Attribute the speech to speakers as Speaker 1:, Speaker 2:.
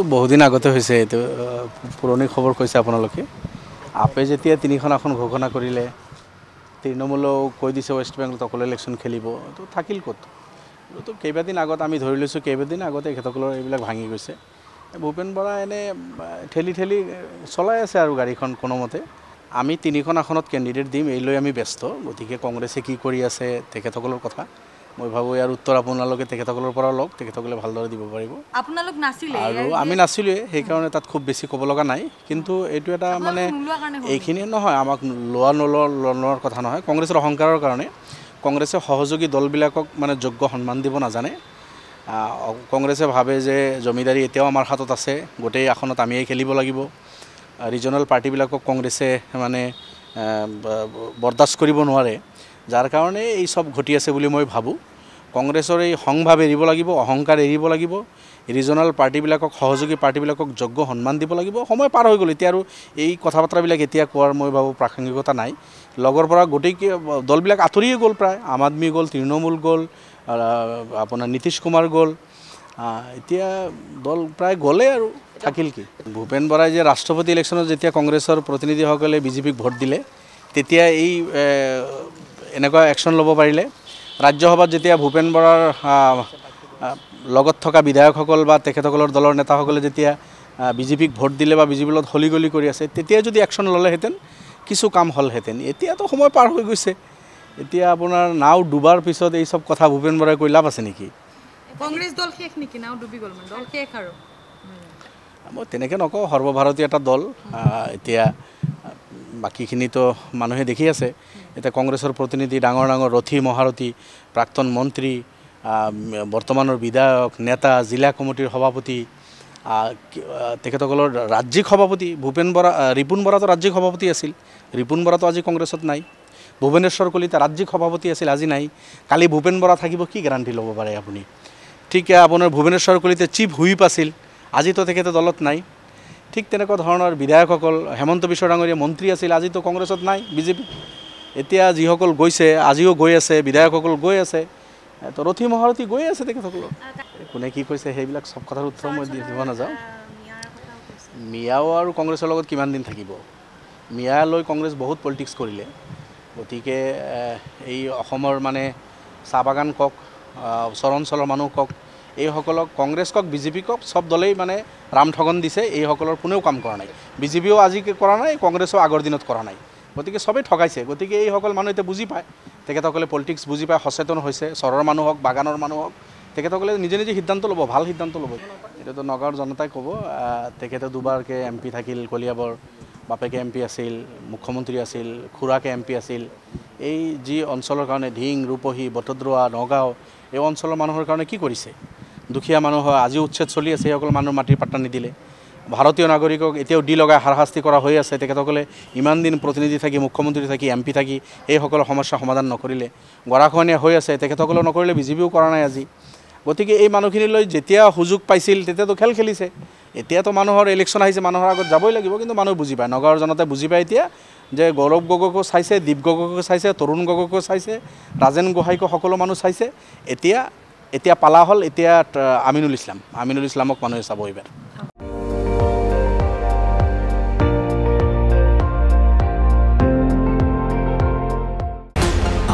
Speaker 1: কথাটো বহুদিন আগতে হৈছে এইটো পুৰণি খবৰ কৈছে আপোনালোকে আপে যেতিয়া তিনিখন আসন ঘোষণা কৰিলে তৃণমূলেও কৈ দিছে ৱেষ্ট বেংগলত অকলে ইলেকশ্যন খেলিব এইটো থাকিল ক'ত তো কেইবাদিন আগত আমি ধৰি লৈছোঁ কেইবাদিন আগতে এখেতসকলৰ এইবিলাক ভাঙি গৈছে ভূপেন বৰা এনে ঠেলি ঠেলি চলাই আছে আৰু গাড়ীখন কোনোমতে আমি তিনিখন আসনত কেণ্ডিডেট দিম এই লৈ আমি ব্যস্ত গতিকে কংগ্ৰেছে কি কৰি আছে তেখেতসকলৰ কথা মই ভাবো ইয়াৰ উত্তৰ আপোনালোকে তেখেতসকলৰ পৰা লওক তেখেতসকলে ভালদৰে দিব পাৰিব আপোনালোক নাছিলে আৰু আমি নাছিলোৱে সেইকাৰণে তাত খুব বেছি ক'ব লগা নাই কিন্তু এইটো এটা মানে এইখিনিয়ে নহয় আমাক লোৱা নোলোৱা নোলোৱাৰ কথা নহয় কংগ্ৰেছৰ অহংকাৰৰ কাৰণে কংগ্ৰেছে সহযোগী দলবিলাকক মানে যোগ্য সন্মান দিব নাজানে কংগ্ৰেছে ভাবে যে জমিদাৰী এতিয়াও আমাৰ হাতত আছে গোটেই আসনত আমিয়েই খেলিব লাগিব ৰিজনেল পাৰ্টিবিলাকক কংগ্ৰেছে মানে বৰদাস্ত কৰিব নোৱাৰে যাৰ কাৰণে এই চব ঘটি আছে বুলি মই ভাবোঁ কংগ্ৰেছৰ এই সংভাৱ এৰিব লাগিব অহংকাৰ এৰিব লাগিব ৰিজনেল পাৰ্টিবিলাকক সহযোগী পাৰ্টিবিলাকক যোগ্য সন্মান দিব লাগিব সময় পাৰ হৈ গ'ল এতিয়া আৰু এই কথা বতৰাবিলাক এতিয়া কোৱাৰ মই ভাবোঁ প্ৰাসংগিকতা নাই লগৰ পৰা গোটেই দলবিলাক আঁতৰিয়ে গ'ল প্ৰায় আম আদমী গ'ল তৃণমূল গ'ল আপোনাৰ নীতিশ কুমাৰ গ'ল এতিয়া দল প্ৰায় গ'লে আৰু থাকিল কি ভূপেন বৰাই যে ৰাষ্ট্ৰপতি ইলেকশ্যনত যেতিয়া কংগ্ৰেছৰ প্ৰতিনিধিসকলে বিজেপিক ভোট দিলে তেতিয়া এই এনেকুৱা একশ্যন ল'ব পাৰিলে ৰাজ্যসভাত যেতিয়া ভূপেন বৰাৰ লগত থকা বিধায়কসকল বা তেখেতসকলৰ দলৰ নেতাসকলে যেতিয়া বিজেপিক ভোট দিলে বা বিজেপিৰ লগত হলি গলি কৰি আছে তেতিয়াই যদি একশ্যন ল'লেহেঁতেন কিছু কাম হ'লহেঁতেন এতিয়াতো সময় পাৰ হৈ গৈছে এতিয়া আপোনাৰ নাও ডুবাৰ পিছত এই চব কথা ভূপেন বৰাই কৈ লাভ আছে নেকি মই তেনেকৈ নকওঁ সৰ্বভাৰতীয় এটা দল এতিয়া বাকীখিনিতো মানুহে দেখি আছে এটা কংগ্রেসের প্রতিনিধি ডাঙর ডাঙর রথী মহারথী প্রাক্তন মন্ত্রী বর্তমানের বিধায়ক নেতা জিলা কমিটির সভাপতি তখন রাজ্যিক সভাপতি ভূপেন বরা রিপুন বরা তো রাজ্যিক সভাপতি আছিল রিপুন বরা তো আজি কংগ্রেসত নাই ভুবনেশ্বর কলিতা রাজ্যিক সভাপতি আছিল আজি নাই কালি ভূপেন বরা থাকিব কি গ্যারান্টি লোক পারে আপনি ঠিক আপনার ভুবনেশ্বর কলিতে চিফ হুইপ আছিল আজি তো দলত নাই ঠিক তেনেকুৱা ধৰনেৰ বিধায়ক সকল হেমন্ত বিশ্ব ডাঙৰিয়া মন্ত্ৰী আছিল আজি তো কংগ্ৰেসত নাই বিজেপি এতিয়া যিসকল গৈছে আজিও গৈ আছে বিধায়কসকল গৈ আছে তো ৰথী মহাৰথী গৈ আছে তেখেতসকল কোনে কি কৈছে সেইবিলাক চব কথাৰ উত্তৰ মই দিব নাযাওঁ মিয়াও আৰু কংগ্ৰেছৰ লগত কিমান দিন থাকিব মিয়া লৈ কংগ্ৰেছ বহুত পলিটিক্স কৰিলে গতিকে এই অসমৰ মানে চাহ বাগান কওক ওচৰ অঞ্চলৰ মানুহ কওক এইসকলক কংগ্ৰেছ কওক বিজেপি কওক চব দলেই মানে ৰাম ঠগন দিছে এইসকলৰ কোনেও কাম কৰা নাই বিজেপিও আজি কৰা নাই কংগ্ৰেছেও আগৰ দিনত কৰা নাই গতিকে সবেই ঠগাইছে গতিকে এইসকল মানুহ এতিয়া বুজি পায় তেখেতসকলে পলিটিক্স বুজি পায় সচেতন হৈছে চহৰৰ মানুহ হওক বাগানৰ মানুহ হওক তেখেতসকলে নিজে নিজে সিদ্ধান্ত ল'ব ভাল সিদ্ধান্ত ল'ব এতিয়াতো নগাঁৱৰ জনতাই ক'ব তেখেতে দুবাৰকৈ এম পি থাকিল কলিয়াবৰ বাপেকে এম পি আছিল মুখ্যমন্ত্ৰী আছিল খুৰাকে এম পি আছিল এই যি অঞ্চলৰ কাৰণে ধিং ৰূপহী বটদ্ৰোৱা নগাঁও এই অঞ্চলৰ মানুহৰ কাৰণে কি কৰিছে দুখীয়া মানুহ আজিও উচ্ছেদ চলি আছে সেইসকল মানুহ মাটিৰ পাত্তা নিদিলে ভাৰতীয় নাগৰিকক এতিয়াও দি লগাই হাৰাশাস্তি কৰা হৈ আছে তেখেতসকলে ইমান দিন প্ৰতিনিধি থাকি মুখ্যমন্ত্ৰী থাকি এম পি থাকি এইসকলৰ সমস্যা সমাধান নকৰিলে গৰাখহনীয়া হৈ আছে তেখেতসকলেও নকৰিলে বিজেপিও কৰা নাই আজি গতিকে এই মানুহখিনিলৈ যেতিয়া সুযোগ পাইছিল তেতিয়াতো খেল খেলিছে এতিয়াতো মানুহৰ ইলেকশ্যন আহিছে মানুহৰ আগত যাবই লাগিব কিন্তু মানুহে বুজি পায় নগাঁৱৰ জনতাই বুজি পায় এতিয়া যে গৌৰৱ গগৈকো চাইছে দীপ গগৈকো চাইছে তৰুণ গগৈকো চাইছে ৰাজেন গোহাঁইকো সকলো মানুহ চাইছে এতিয়া এতিয়া পালা হ'ল এতিয়া আমিনুল ইছলাম আমিনুল ইছলামক মানুহে চাব এইবাৰ